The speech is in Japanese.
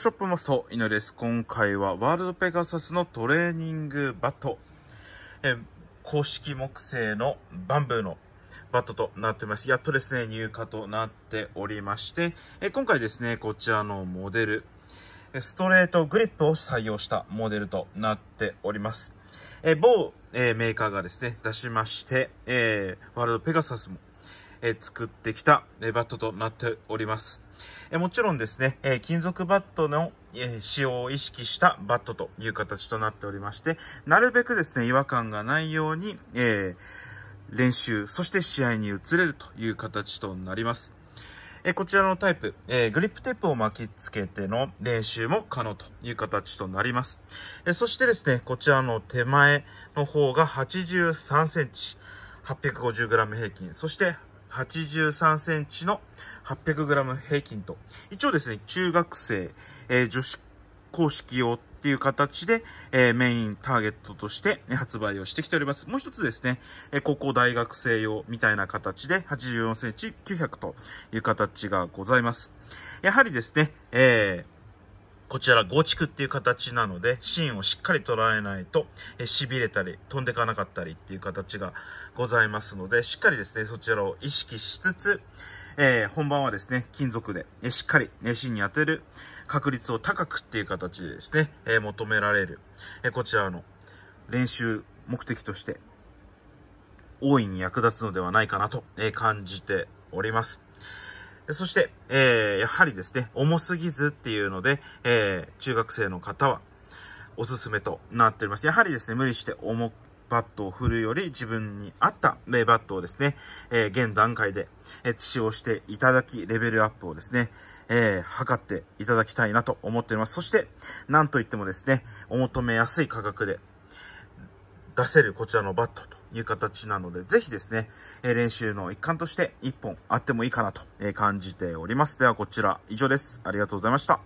ショップマスト、イです。今回はワールドペガサスのトレーニングバット、え公式木製のバンブーのバットとなっております。やっとですね、入荷となっておりまして、え今回ですね、こちらのモデル、ストレートグリップを採用したモデルとなっております。え某、えメーカーがですね、出しまして、えワールドペガサスも、え作ってきた、えバットとなっております。えもちろんですね、え金属バットの、え使用を意識したバットという形となっておりまして、なるべくですね、違和感がないように、え練習、そして試合に移れるという形となります。えこちらのタイプ、えグリップテープを巻きつけての練習も可能という形となります。えそしてですね、こちらの手前の方が83センチ、850g 平均、そして83センチの800グラム平均と、一応ですね、中学生、えー、女子公式用っていう形で、えー、メインターゲットとして発売をしてきております。もう一つですね、えー、高校大学生用みたいな形で84センチ900という形がございます。やはりですね、えーこちら、合畜っていう形なので、芯をしっかり捉えないと、え痺れたり、飛んでかなかったりっていう形がございますので、しっかりですね、そちらを意識しつつ、えー、本番はですね、金属で、えしっかり、ね、芯に当てる確率を高くっていう形でですね、え求められる、えこちらの練習目的として、大いに役立つのではないかなと感じております。そして、えー、やはりですね、重すぎずっていうので、えー、中学生の方はおすすめとなっております。やはりですね、無理して重バットを振るより自分に合ったバットをですね、えー、現段階で、えー、使用していただき、レベルアップをですね、えー、測っていただきたいなと思っております。そして、なんといってもですね、お求めやすい価格で、出せるこちらのバットという形なので、ぜひですね、え練習の一環として1本あってもいいかなと感じております。ではこちら以上です。ありがとうございました。